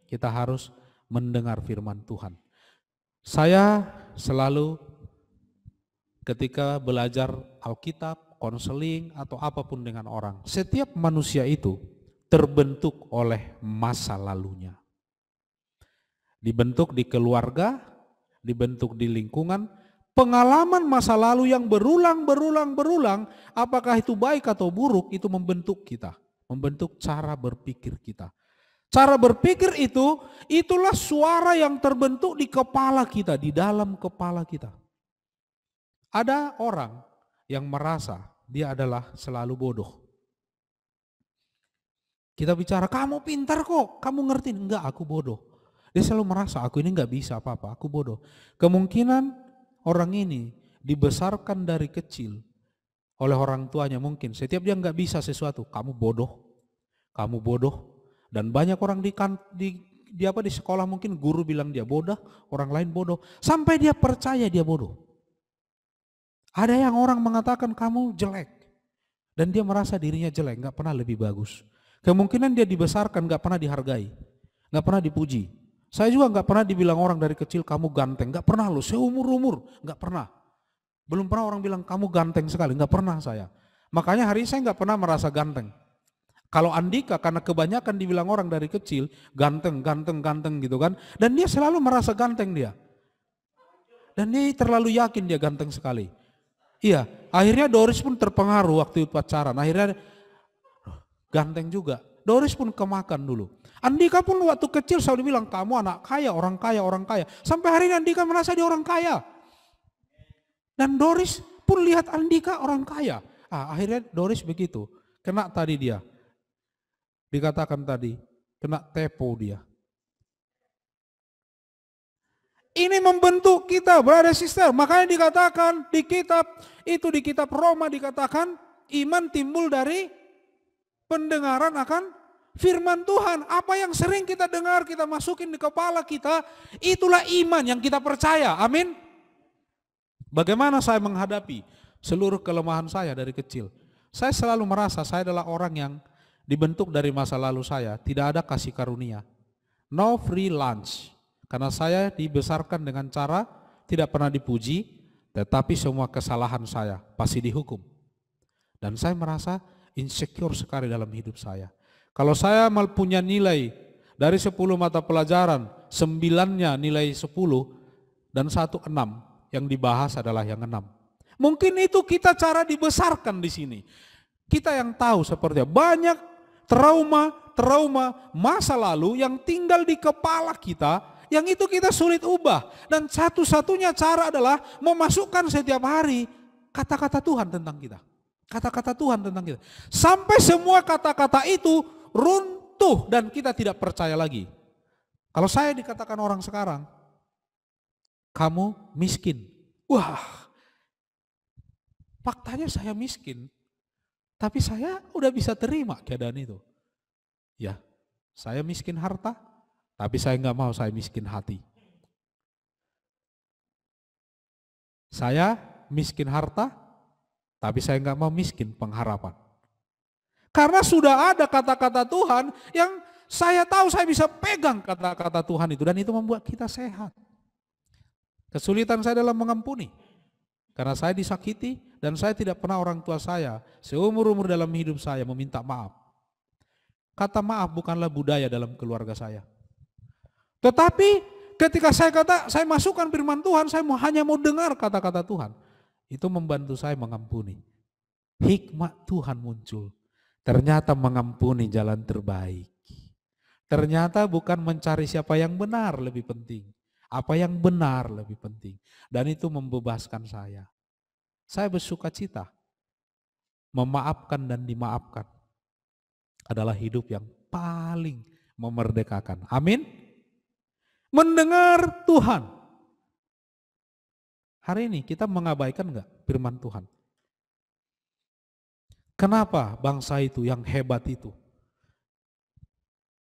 kita harus mendengar firman Tuhan. Saya selalu ketika belajar Alkitab, konseling, atau apapun dengan orang. Setiap manusia itu terbentuk oleh masa lalunya. Dibentuk di keluarga, dibentuk di lingkungan, pengalaman masa lalu yang berulang, berulang, berulang, apakah itu baik atau buruk, itu membentuk kita. Membentuk cara berpikir kita. Cara berpikir itu, itulah suara yang terbentuk di kepala kita, di dalam kepala kita. Ada orang yang merasa dia adalah selalu bodoh. Kita bicara, kamu pintar kok, kamu ngerti. Enggak, aku bodoh. Dia selalu merasa, aku ini enggak bisa apa-apa, aku bodoh. Kemungkinan orang ini dibesarkan dari kecil oleh orang tuanya mungkin. Setiap dia enggak bisa sesuatu, kamu bodoh, kamu bodoh. Dan banyak orang di, kan, di, di apa di sekolah mungkin guru bilang dia bodoh, orang lain bodoh. Sampai dia percaya dia bodoh. Ada yang orang mengatakan kamu jelek. Dan dia merasa dirinya jelek, gak pernah lebih bagus. Kemungkinan dia dibesarkan, gak pernah dihargai. Gak pernah dipuji. Saya juga gak pernah dibilang orang dari kecil kamu ganteng. Gak pernah loh, seumur-umur gak pernah. Belum pernah orang bilang kamu ganteng sekali, Gak pernah saya. Makanya hari ini saya gak pernah merasa ganteng. Kalau Andika karena kebanyakan dibilang orang dari kecil ganteng, ganteng, ganteng gitu kan. Dan dia selalu merasa ganteng dia. Dan dia terlalu yakin dia ganteng sekali. Iya, akhirnya Doris pun terpengaruh waktu pacaran. Akhirnya ganteng juga. Doris pun kemakan dulu. Andika pun waktu kecil selalu bilang, kamu anak kaya, orang kaya, orang kaya. Sampai hari ini Andika merasa dia orang kaya. Dan Doris pun lihat Andika orang kaya. Ah, akhirnya Doris begitu. Kena tadi dia. Dikatakan tadi, kena tepo dia. Ini membentuk kita, brother sister. Makanya dikatakan di kitab, itu di kitab Roma dikatakan iman timbul dari pendengaran akan firman Tuhan. Apa yang sering kita dengar, kita masukin di kepala kita, itulah iman yang kita percaya. Amin. Bagaimana saya menghadapi seluruh kelemahan saya dari kecil? Saya selalu merasa saya adalah orang yang dibentuk dari masa lalu saya, tidak ada kasih karunia. No free lunch. Karena saya dibesarkan dengan cara tidak pernah dipuji, tetapi semua kesalahan saya pasti dihukum. Dan saya merasa insecure sekali dalam hidup saya. Kalau saya mal punya nilai dari 10 mata pelajaran, 9-nya nilai 10 dan 1 6 yang dibahas adalah yang 6. Mungkin itu kita cara dibesarkan di sini. Kita yang tahu seperti banyak trauma, trauma masa lalu yang tinggal di kepala kita yang itu kita sulit ubah. Dan satu-satunya cara adalah memasukkan setiap hari kata-kata Tuhan tentang kita. Kata-kata Tuhan tentang kita. Sampai semua kata-kata itu runtuh dan kita tidak percaya lagi. Kalau saya dikatakan orang sekarang, kamu miskin. Wah, faktanya saya miskin. Tapi saya udah bisa terima keadaan itu. Ya, saya miskin harta, tapi saya nggak mau saya miskin hati. Saya miskin harta, tapi saya nggak mau miskin pengharapan. Karena sudah ada kata-kata Tuhan yang saya tahu saya bisa pegang kata-kata Tuhan itu dan itu membuat kita sehat. Kesulitan saya dalam mengampuni. Karena saya disakiti dan saya tidak pernah orang tua saya seumur-umur dalam hidup saya meminta maaf. Kata maaf bukanlah budaya dalam keluarga saya. Tetapi ketika saya kata saya masukkan firman Tuhan, saya mau hanya mau dengar kata-kata Tuhan. Itu membantu saya mengampuni. Hikmat Tuhan muncul. Ternyata mengampuni jalan terbaik. Ternyata bukan mencari siapa yang benar lebih penting. Apa yang benar lebih penting. Dan itu membebaskan saya. Saya bersuka cita. Memaafkan dan dimaafkan adalah hidup yang paling memerdekakan. Amin mendengar Tuhan. Hari ini kita mengabaikan nggak firman Tuhan? Kenapa bangsa itu yang hebat itu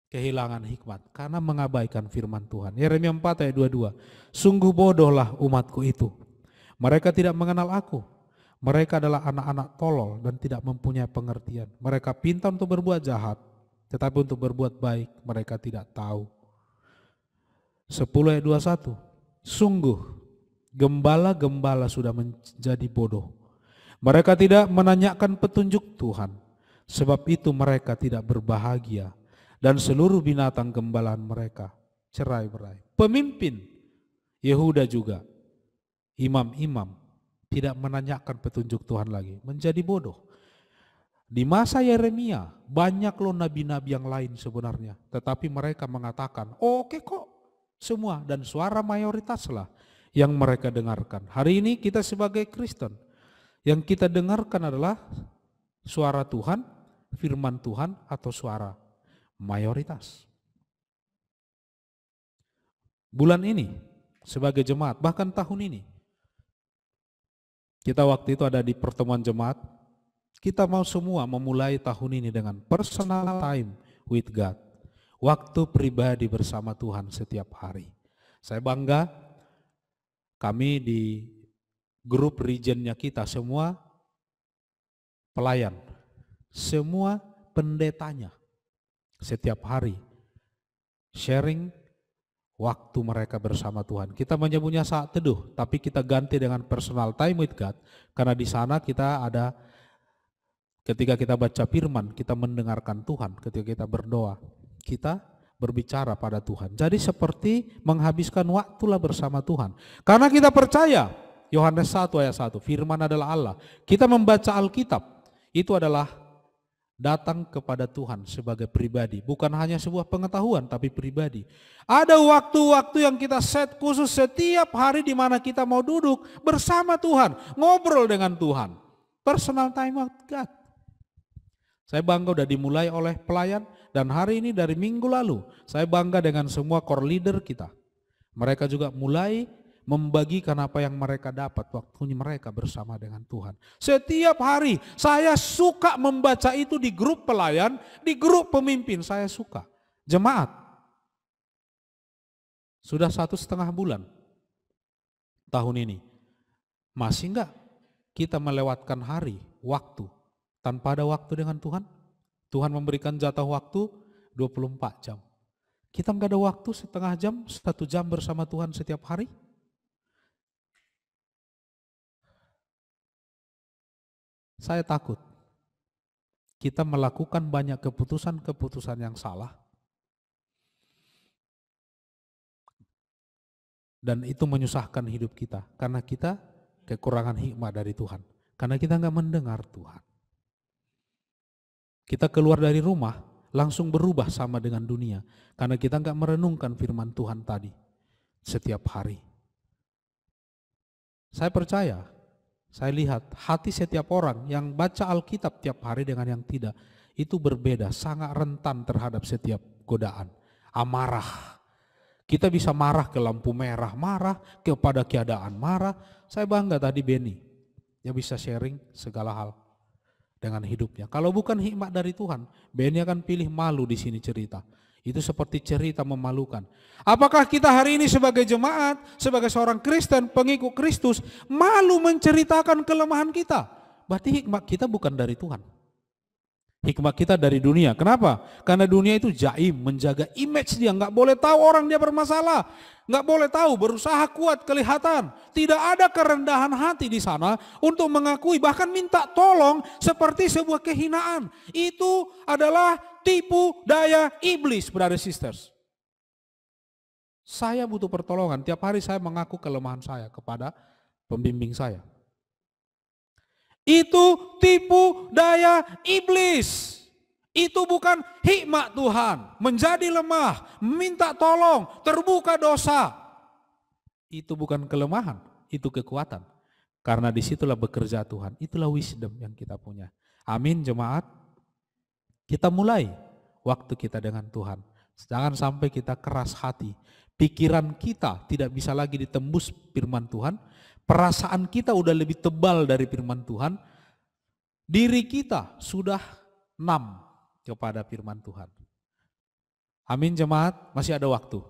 kehilangan hikmat? Karena mengabaikan firman Tuhan. Yeremia 4 ayat 22. Sungguh bodohlah umatku itu. Mereka tidak mengenal aku. Mereka adalah anak-anak tolol dan tidak mempunyai pengertian. Mereka pintar untuk berbuat jahat, tetapi untuk berbuat baik mereka tidak tahu. 10 ayat 21. Sungguh gembala-gembala sudah menjadi bodoh. Mereka tidak menanyakan petunjuk Tuhan. Sebab itu mereka tidak berbahagia. Dan seluruh binatang gembalaan mereka cerai berai. Pemimpin Yehuda juga. Imam-imam tidak menanyakan petunjuk Tuhan lagi. Menjadi bodoh. Di masa Yeremia banyak loh nabi-nabi yang lain sebenarnya. Tetapi mereka mengatakan, oke okay kok semua dan suara mayoritaslah yang mereka dengarkan. Hari ini kita sebagai Kristen yang kita dengarkan adalah suara Tuhan, firman Tuhan atau suara mayoritas. Bulan ini sebagai jemaat, bahkan tahun ini kita waktu itu ada di pertemuan jemaat, kita mau semua memulai tahun ini dengan personal time with God waktu pribadi bersama Tuhan setiap hari. Saya bangga kami di grup regionnya kita semua pelayan, semua pendetanya setiap hari sharing waktu mereka bersama Tuhan. Kita menyebutnya saat teduh, tapi kita ganti dengan personal time with God karena di sana kita ada ketika kita baca firman, kita mendengarkan Tuhan, ketika kita berdoa, kita berbicara pada Tuhan. Jadi seperti menghabiskan waktulah bersama Tuhan. Karena kita percaya, Yohanes 1 ayat 1, firman adalah Allah. Kita membaca Alkitab, itu adalah datang kepada Tuhan sebagai pribadi. Bukan hanya sebuah pengetahuan, tapi pribadi. Ada waktu-waktu yang kita set khusus setiap hari di mana kita mau duduk bersama Tuhan, ngobrol dengan Tuhan. Personal time with God. Saya bangga sudah dimulai oleh pelayan dan hari ini dari minggu lalu saya bangga dengan semua core leader kita. Mereka juga mulai membagikan apa yang mereka dapat waktunya mereka bersama dengan Tuhan. Setiap hari saya suka membaca itu di grup pelayan, di grup pemimpin saya suka. Jemaat, sudah satu setengah bulan tahun ini. Masih enggak kita melewatkan hari, waktu tanpa ada waktu dengan Tuhan, Tuhan memberikan jatah waktu 24 jam. Kita nggak ada waktu setengah jam, satu jam bersama Tuhan setiap hari. Saya takut kita melakukan banyak keputusan-keputusan yang salah. Dan itu menyusahkan hidup kita karena kita kekurangan hikmah dari Tuhan. Karena kita nggak mendengar Tuhan. Kita keluar dari rumah, langsung berubah sama dengan dunia. Karena kita nggak merenungkan firman Tuhan tadi setiap hari. Saya percaya, saya lihat hati setiap orang yang baca Alkitab tiap hari dengan yang tidak, itu berbeda, sangat rentan terhadap setiap godaan. Amarah, kita bisa marah ke lampu merah, marah kepada keadaan, marah. Saya bangga tadi Benny yang bisa sharing segala hal dengan hidupnya. Kalau bukan hikmat dari Tuhan, Benny akan pilih malu di sini cerita. Itu seperti cerita memalukan. Apakah kita hari ini sebagai jemaat, sebagai seorang Kristen, pengikut Kristus, malu menceritakan kelemahan kita? Berarti hikmat kita bukan dari Tuhan. Hikmah kita dari dunia. Kenapa? Karena dunia itu jaim, menjaga image dia. Nggak boleh tahu orang dia bermasalah. Nggak boleh tahu, berusaha kuat kelihatan. Tidak ada kerendahan hati di sana untuk mengakui, bahkan minta tolong seperti sebuah kehinaan. Itu adalah tipu daya iblis, brother sisters. Saya butuh pertolongan. Tiap hari saya mengaku kelemahan saya kepada pembimbing saya. Itu tipu daya iblis. Itu bukan hikmat Tuhan. Menjadi lemah, minta tolong, terbuka dosa. Itu bukan kelemahan, itu kekuatan. Karena disitulah bekerja Tuhan. Itulah wisdom yang kita punya. Amin jemaat. Kita mulai waktu kita dengan Tuhan. Jangan sampai kita keras hati. Pikiran kita tidak bisa lagi ditembus firman Tuhan perasaan kita udah lebih tebal dari firman Tuhan, diri kita sudah enam kepada firman Tuhan. Amin jemaat, masih ada waktu.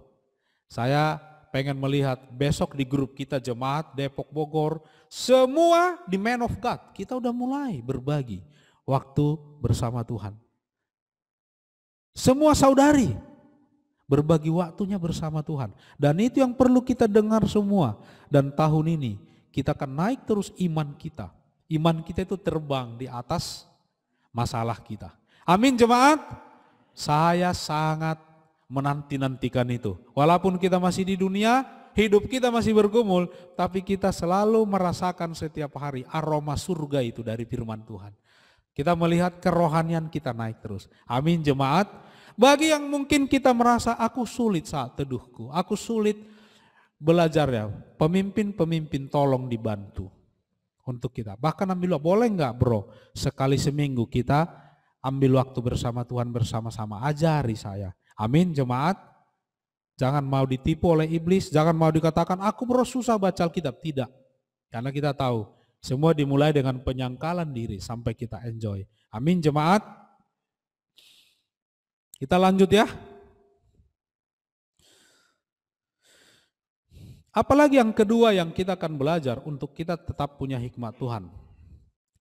Saya pengen melihat besok di grup kita jemaat Depok Bogor, semua di Man of God, kita udah mulai berbagi waktu bersama Tuhan. Semua saudari berbagi waktunya bersama Tuhan. Dan itu yang perlu kita dengar semua. Dan tahun ini kita akan naik terus iman kita. Iman kita itu terbang di atas masalah kita. Amin jemaat. Saya sangat menanti-nantikan itu. Walaupun kita masih di dunia, hidup kita masih bergumul, tapi kita selalu merasakan setiap hari aroma surga itu dari firman Tuhan. Kita melihat kerohanian kita naik terus. Amin jemaat. Bagi yang mungkin kita merasa aku sulit saat teduhku, aku sulit belajar ya. Pemimpin-pemimpin tolong dibantu untuk kita. Bahkan ambil boleh nggak bro sekali seminggu kita ambil waktu bersama Tuhan bersama-sama. Ajari saya. Amin jemaat. Jangan mau ditipu oleh iblis, jangan mau dikatakan aku bro susah baca Alkitab. Tidak. Karena kita tahu semua dimulai dengan penyangkalan diri sampai kita enjoy. Amin jemaat. Kita lanjut ya. Apalagi yang kedua yang kita akan belajar untuk kita tetap punya hikmat Tuhan.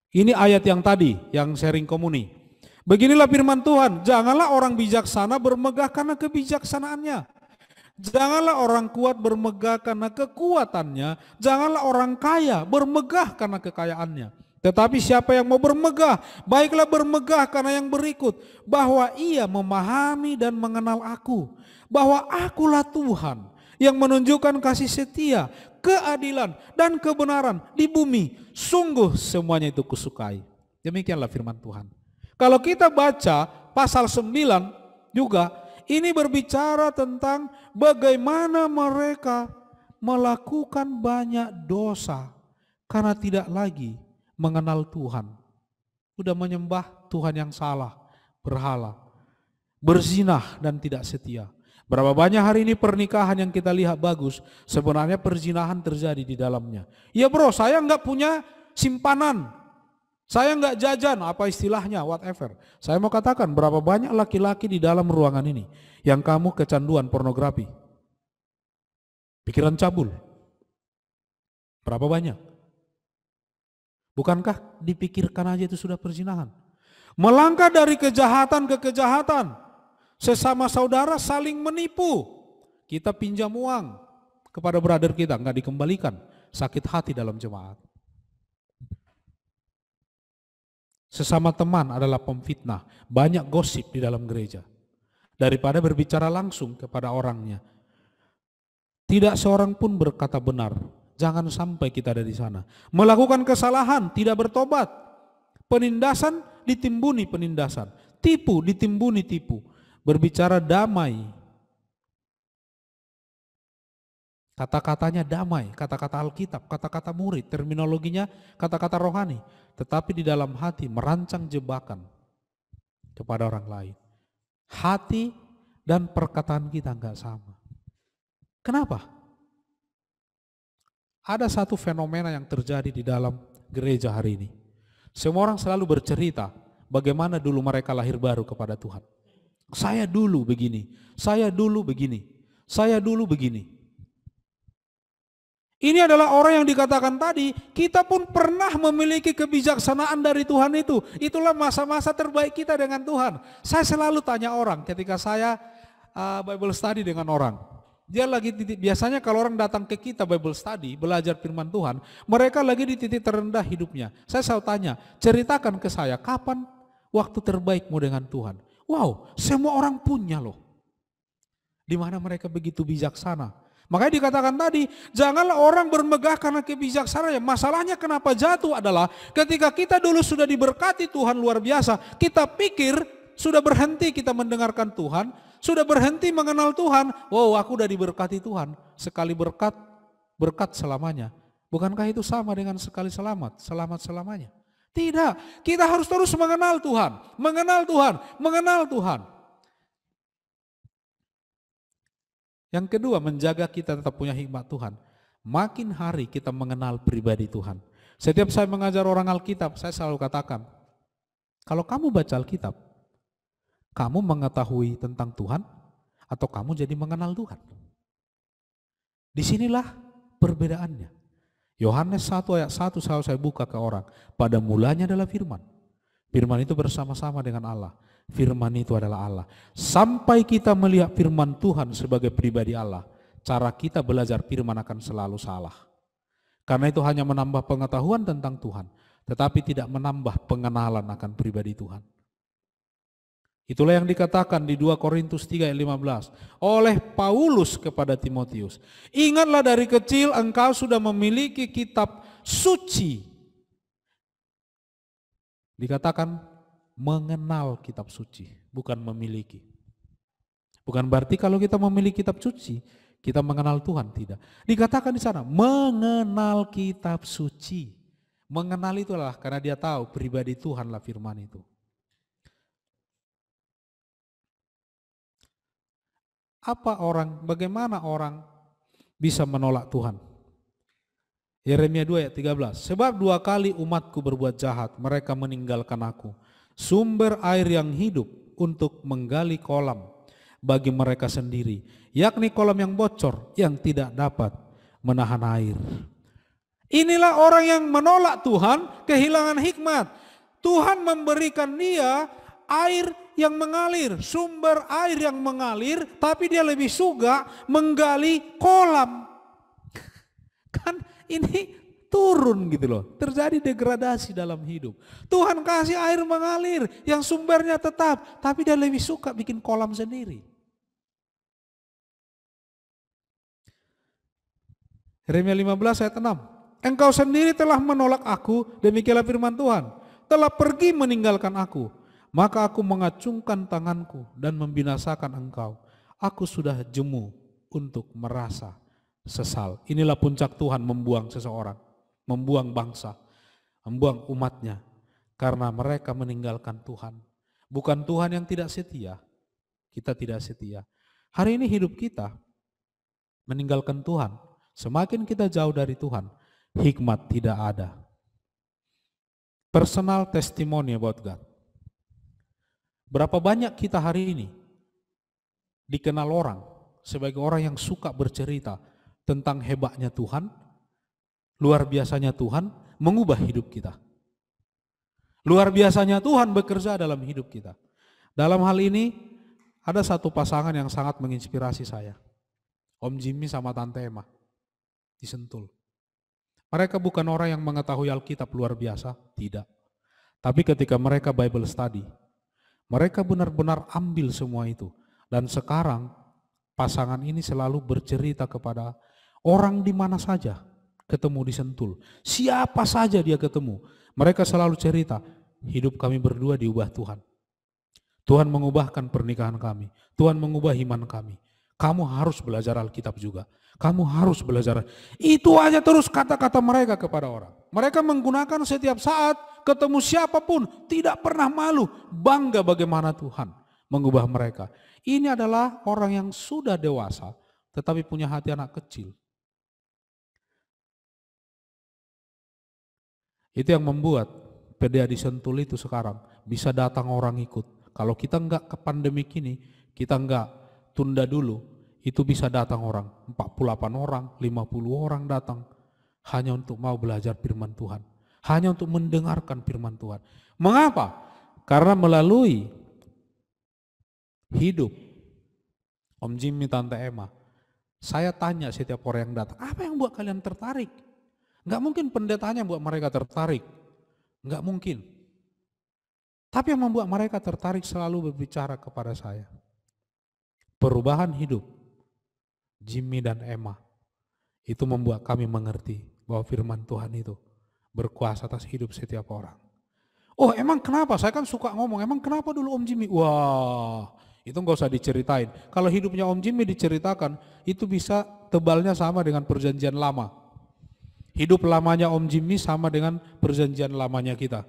Ini ayat yang tadi yang sharing komuni. Beginilah firman Tuhan, janganlah orang bijaksana bermegah karena kebijaksanaannya. Janganlah orang kuat bermegah karena kekuatannya, janganlah orang kaya bermegah karena kekayaannya. Tetapi siapa yang mau bermegah, baiklah bermegah karena yang berikut. Bahwa ia memahami dan mengenal aku. Bahwa akulah Tuhan yang menunjukkan kasih setia, keadilan, dan kebenaran di bumi. Sungguh semuanya itu kusukai. Demikianlah firman Tuhan. Kalau kita baca pasal 9 juga, ini berbicara tentang bagaimana mereka melakukan banyak dosa karena tidak lagi mengenal Tuhan. Sudah menyembah Tuhan yang salah, berhala, berzinah dan tidak setia. Berapa banyak hari ini pernikahan yang kita lihat bagus, sebenarnya perzinahan terjadi di dalamnya. Ya bro, saya nggak punya simpanan, saya nggak jajan, apa istilahnya, whatever. Saya mau katakan berapa banyak laki-laki di dalam ruangan ini yang kamu kecanduan pornografi. Pikiran cabul. Berapa banyak? Bukankah dipikirkan aja itu sudah perzinahan? Melangkah dari kejahatan ke kejahatan. Sesama saudara saling menipu. Kita pinjam uang kepada brother kita, nggak dikembalikan. Sakit hati dalam jemaat. Sesama teman adalah pemfitnah. Banyak gosip di dalam gereja. Daripada berbicara langsung kepada orangnya. Tidak seorang pun berkata benar Jangan sampai kita ada di sana. Melakukan kesalahan, tidak bertobat. Penindasan ditimbuni penindasan. Tipu ditimbuni tipu. Berbicara damai. Kata-katanya damai, kata-kata Alkitab, kata-kata murid, terminologinya kata-kata rohani. Tetapi di dalam hati merancang jebakan kepada orang lain. Hati dan perkataan kita nggak sama. Kenapa? Ada satu fenomena yang terjadi di dalam gereja hari ini. Semua orang selalu bercerita bagaimana dulu mereka lahir baru kepada Tuhan. Saya dulu begini, saya dulu begini, saya dulu begini. Ini adalah orang yang dikatakan tadi, kita pun pernah memiliki kebijaksanaan dari Tuhan itu. Itulah masa-masa terbaik kita dengan Tuhan. Saya selalu tanya orang ketika saya uh, Bible study dengan orang. Dia lagi titik, biasanya kalau orang datang ke kita Bible study, belajar firman Tuhan, mereka lagi di titik terendah hidupnya. Saya selalu tanya, ceritakan ke saya, kapan waktu terbaikmu dengan Tuhan? Wow, semua orang punya loh. Di mana mereka begitu bijaksana. Makanya dikatakan tadi, janganlah orang bermegah karena kebijaksanaan. Masalahnya kenapa jatuh adalah ketika kita dulu sudah diberkati Tuhan luar biasa, kita pikir sudah berhenti kita mendengarkan Tuhan, sudah berhenti mengenal Tuhan, wow aku udah diberkati Tuhan. Sekali berkat, berkat selamanya. Bukankah itu sama dengan sekali selamat, selamat selamanya? Tidak, kita harus terus mengenal Tuhan, mengenal Tuhan, mengenal Tuhan. Yang kedua, menjaga kita tetap punya hikmat Tuhan. Makin hari kita mengenal pribadi Tuhan. Setiap saya mengajar orang Alkitab, saya selalu katakan, kalau kamu baca Alkitab, kamu mengetahui tentang Tuhan atau kamu jadi mengenal Tuhan? Disinilah perbedaannya. Yohanes 1 ayat 1 saya buka ke orang. Pada mulanya adalah firman. Firman itu bersama-sama dengan Allah. Firman itu adalah Allah. Sampai kita melihat firman Tuhan sebagai pribadi Allah, cara kita belajar firman akan selalu salah. Karena itu hanya menambah pengetahuan tentang Tuhan, tetapi tidak menambah pengenalan akan pribadi Tuhan. Itulah yang dikatakan di 2 Korintus 3 ayat 15 oleh Paulus kepada Timotius. Ingatlah dari kecil engkau sudah memiliki kitab suci. Dikatakan mengenal kitab suci, bukan memiliki. Bukan berarti kalau kita memiliki kitab suci, kita mengenal Tuhan, tidak. Dikatakan di sana mengenal kitab suci. Mengenal itulah karena dia tahu pribadi Tuhanlah firman itu. Apa orang, bagaimana orang bisa menolak Tuhan? Yeremia 2 ayat 13. Sebab dua kali umatku berbuat jahat, mereka meninggalkan aku. Sumber air yang hidup untuk menggali kolam bagi mereka sendiri. Yakni kolam yang bocor, yang tidak dapat menahan air. Inilah orang yang menolak Tuhan, kehilangan hikmat. Tuhan memberikan dia air yang mengalir, sumber air yang mengalir, tapi dia lebih suka menggali kolam. Kan ini turun gitu loh. Terjadi degradasi dalam hidup. Tuhan kasih air mengalir yang sumbernya tetap, tapi dia lebih suka bikin kolam sendiri. Yeremia 15 ayat 6. Engkau sendiri telah menolak aku, demikianlah firman Tuhan. Telah pergi meninggalkan aku maka aku mengacungkan tanganku dan membinasakan engkau. Aku sudah jemu untuk merasa sesal. Inilah puncak Tuhan membuang seseorang, membuang bangsa, membuang umatnya. Karena mereka meninggalkan Tuhan. Bukan Tuhan yang tidak setia, kita tidak setia. Hari ini hidup kita meninggalkan Tuhan. Semakin kita jauh dari Tuhan, hikmat tidak ada. Personal testimony about God Berapa banyak kita hari ini dikenal orang sebagai orang yang suka bercerita tentang hebatnya Tuhan, luar biasanya Tuhan mengubah hidup kita. Luar biasanya Tuhan bekerja dalam hidup kita. Dalam hal ini ada satu pasangan yang sangat menginspirasi saya. Om Jimmy sama Tante Emma di Sentul. Mereka bukan orang yang mengetahui Alkitab luar biasa, tidak. Tapi ketika mereka Bible study, mereka benar-benar ambil semua itu. Dan sekarang pasangan ini selalu bercerita kepada orang di mana saja ketemu di Sentul. Siapa saja dia ketemu. Mereka selalu cerita, hidup kami berdua diubah Tuhan. Tuhan mengubahkan pernikahan kami. Tuhan mengubah iman kami. Kamu harus belajar Alkitab juga. Kamu harus belajar. Itu aja terus kata-kata mereka kepada orang. Mereka menggunakan setiap saat ketemu siapapun. Tidak pernah malu. Bangga bagaimana Tuhan mengubah mereka. Ini adalah orang yang sudah dewasa tetapi punya hati anak kecil. Itu yang membuat PDA di Sentul itu sekarang bisa datang orang ikut. Kalau kita enggak ke pandemi kini, kita enggak tunda dulu, itu bisa datang orang, 48 orang, 50 orang datang, hanya untuk mau belajar firman Tuhan, hanya untuk mendengarkan firman Tuhan. Mengapa? Karena melalui hidup Om Jimmy, Tante Emma, saya tanya setiap orang yang datang, apa yang buat kalian tertarik? Enggak mungkin pendetanya buat mereka tertarik. Enggak mungkin. Tapi yang membuat mereka tertarik selalu berbicara kepada saya perubahan hidup Jimmy dan Emma itu membuat kami mengerti bahwa firman Tuhan itu berkuasa atas hidup setiap orang. Oh emang kenapa? Saya kan suka ngomong, emang kenapa dulu Om Jimmy? Wah itu nggak usah diceritain. Kalau hidupnya Om Jimmy diceritakan itu bisa tebalnya sama dengan perjanjian lama. Hidup lamanya Om Jimmy sama dengan perjanjian lamanya kita.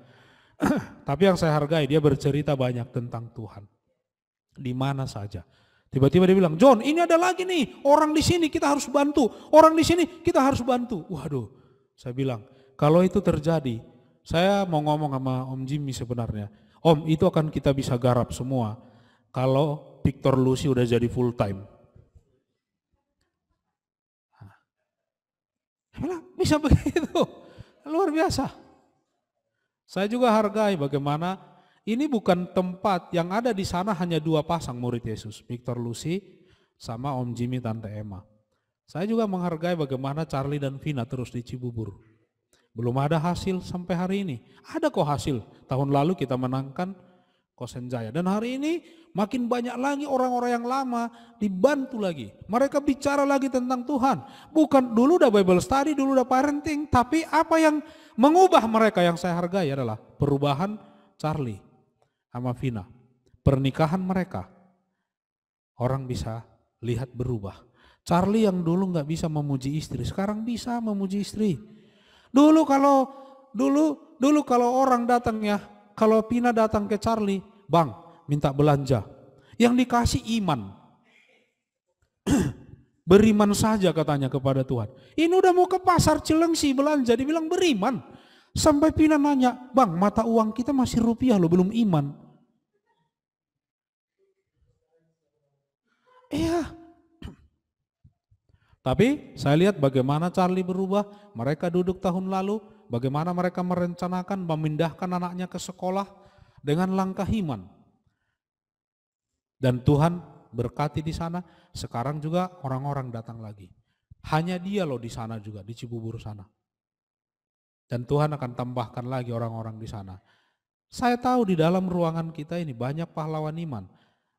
Tapi yang saya hargai dia bercerita banyak tentang Tuhan. Di mana saja Tiba-tiba dia bilang, John ini ada lagi nih orang di sini kita harus bantu. Orang di sini kita harus bantu. Waduh, saya bilang kalau itu terjadi saya mau ngomong sama Om Jimmy sebenarnya. Om itu akan kita bisa garap semua kalau Victor Lucy udah jadi full time. Bilang, bisa begitu. Luar biasa. Saya juga hargai bagaimana ini bukan tempat yang ada di sana hanya dua pasang murid Yesus, Victor Lucy sama Om Jimmy Tante Emma. Saya juga menghargai bagaimana Charlie dan Vina terus di Cibubur. Belum ada hasil sampai hari ini. Ada kok hasil. Tahun lalu kita menangkan Kosen Jaya. Dan hari ini makin banyak lagi orang-orang yang lama dibantu lagi. Mereka bicara lagi tentang Tuhan. Bukan dulu udah Bible study, dulu udah parenting. Tapi apa yang mengubah mereka yang saya hargai adalah perubahan Charlie Vina. Pernikahan mereka, orang bisa lihat berubah. Charlie yang dulu nggak bisa memuji istri, sekarang bisa memuji istri. Dulu kalau dulu dulu kalau orang datang ya, kalau Pina datang ke Charlie, bang minta belanja, yang dikasih iman, beriman saja katanya kepada Tuhan. Ini udah mau ke pasar Cilengsi belanja, dibilang beriman. Sampai Pina nanya, bang mata uang kita masih rupiah loh, belum iman. Iya. Tapi saya lihat bagaimana Charlie berubah. Mereka duduk tahun lalu, bagaimana mereka merencanakan memindahkan anaknya ke sekolah dengan langkah iman. Dan Tuhan berkati di sana. Sekarang juga orang-orang datang lagi. Hanya dia loh di sana juga, di Cibubur sana. Dan Tuhan akan tambahkan lagi orang-orang di sana. Saya tahu di dalam ruangan kita ini banyak pahlawan iman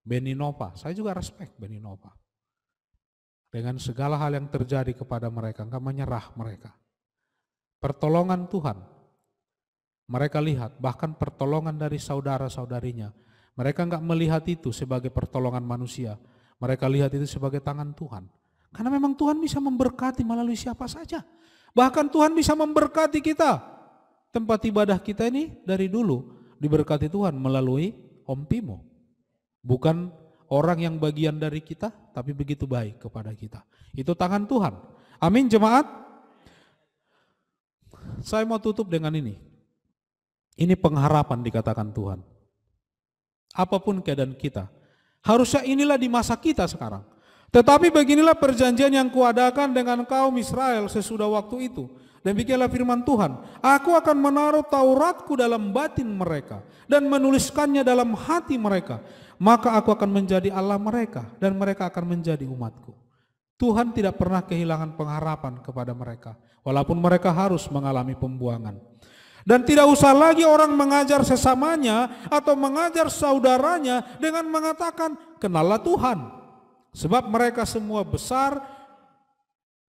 Beninova. Saya juga respect Beninova. Dengan segala hal yang terjadi kepada mereka, enggak menyerah mereka. Pertolongan Tuhan. Mereka lihat, bahkan pertolongan dari saudara-saudarinya. Mereka enggak melihat itu sebagai pertolongan manusia. Mereka lihat itu sebagai tangan Tuhan. Karena memang Tuhan bisa memberkati melalui siapa saja. Bahkan Tuhan bisa memberkati kita. Tempat ibadah kita ini dari dulu diberkati Tuhan melalui Om Pimo. Bukan orang yang bagian dari kita, tapi begitu baik kepada kita. Itu tangan Tuhan. Amin jemaat. Saya mau tutup dengan ini. Ini pengharapan dikatakan Tuhan. Apapun keadaan kita. Harusnya inilah di masa kita sekarang. Tetapi beginilah perjanjian yang kuadakan dengan kaum Israel sesudah waktu itu. dan Demikianlah firman Tuhan, aku akan menaruh Tauratku dalam batin mereka dan menuliskannya dalam hati mereka. Maka aku akan menjadi Allah mereka dan mereka akan menjadi umatku. Tuhan tidak pernah kehilangan pengharapan kepada mereka, walaupun mereka harus mengalami pembuangan. Dan tidak usah lagi orang mengajar sesamanya atau mengajar saudaranya dengan mengatakan, "Kenallah Tuhan." Sebab mereka semua besar,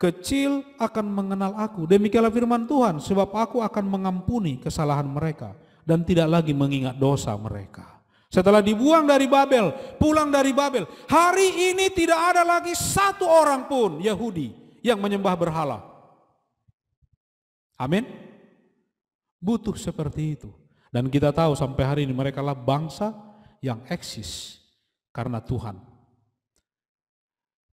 kecil akan mengenal aku. Demikianlah firman Tuhan, sebab aku akan mengampuni kesalahan mereka dan tidak lagi mengingat dosa mereka. Setelah dibuang dari Babel, pulang dari Babel, hari ini tidak ada lagi satu orang pun Yahudi yang menyembah berhala. Amin. Butuh seperti itu. Dan kita tahu sampai hari ini mereka lah bangsa yang eksis karena Tuhan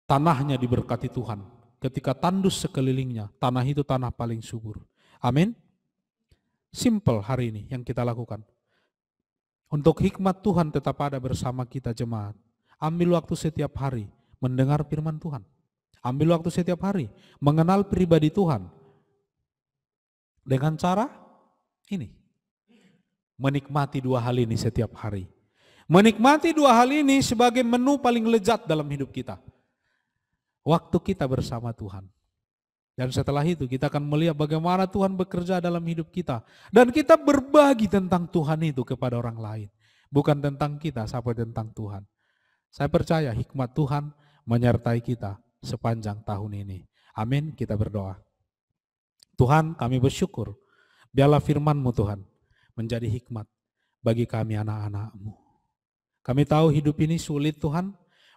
tanahnya diberkati Tuhan. Ketika tandus sekelilingnya, tanah itu tanah paling subur. Amin. Simple hari ini yang kita lakukan. Untuk hikmat Tuhan tetap ada bersama kita jemaat. Ambil waktu setiap hari mendengar firman Tuhan. Ambil waktu setiap hari mengenal pribadi Tuhan. Dengan cara ini. Menikmati dua hal ini setiap hari. Menikmati dua hal ini sebagai menu paling lezat dalam hidup kita waktu kita bersama Tuhan. Dan setelah itu kita akan melihat bagaimana Tuhan bekerja dalam hidup kita. Dan kita berbagi tentang Tuhan itu kepada orang lain. Bukan tentang kita, sampai tentang Tuhan. Saya percaya hikmat Tuhan menyertai kita sepanjang tahun ini. Amin, kita berdoa. Tuhan kami bersyukur, biarlah firmanmu Tuhan menjadi hikmat bagi kami anak-anakmu. Kami tahu hidup ini sulit Tuhan,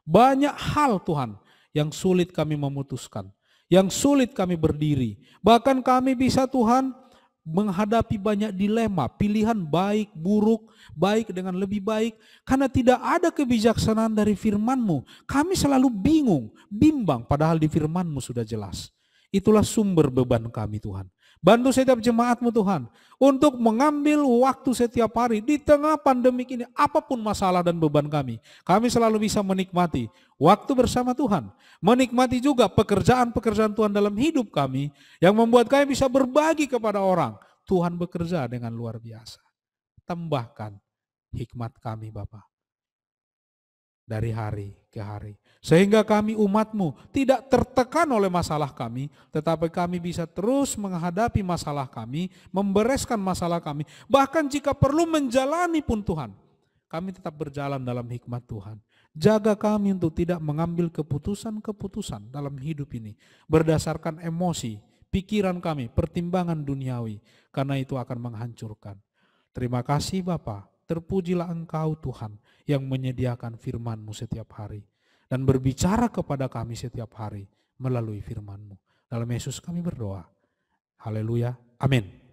banyak hal Tuhan yang sulit kami memutuskan, yang sulit kami berdiri. Bahkan kami bisa Tuhan menghadapi banyak dilema, pilihan baik, buruk, baik dengan lebih baik. Karena tidak ada kebijaksanaan dari firmanmu. Kami selalu bingung, bimbang padahal di firmanmu sudah jelas. Itulah sumber beban kami Tuhan. Bantu setiap jemaatmu Tuhan untuk mengambil waktu setiap hari di tengah pandemi ini apapun masalah dan beban kami. Kami selalu bisa menikmati waktu bersama Tuhan. Menikmati juga pekerjaan-pekerjaan Tuhan dalam hidup kami yang membuat kami bisa berbagi kepada orang. Tuhan bekerja dengan luar biasa. Tambahkan hikmat kami Bapak dari hari ke hari. Sehingga kami umatmu tidak tertekan oleh masalah kami, tetapi kami bisa terus menghadapi masalah kami, membereskan masalah kami, bahkan jika perlu menjalani pun Tuhan. Kami tetap berjalan dalam hikmat Tuhan. Jaga kami untuk tidak mengambil keputusan-keputusan dalam hidup ini berdasarkan emosi, pikiran kami, pertimbangan duniawi, karena itu akan menghancurkan. Terima kasih Bapa, terpujilah Engkau Tuhan yang menyediakan firman-Mu setiap hari dan berbicara kepada kami setiap hari melalui firman-Mu. Dalam Yesus kami berdoa. Haleluya. Amin.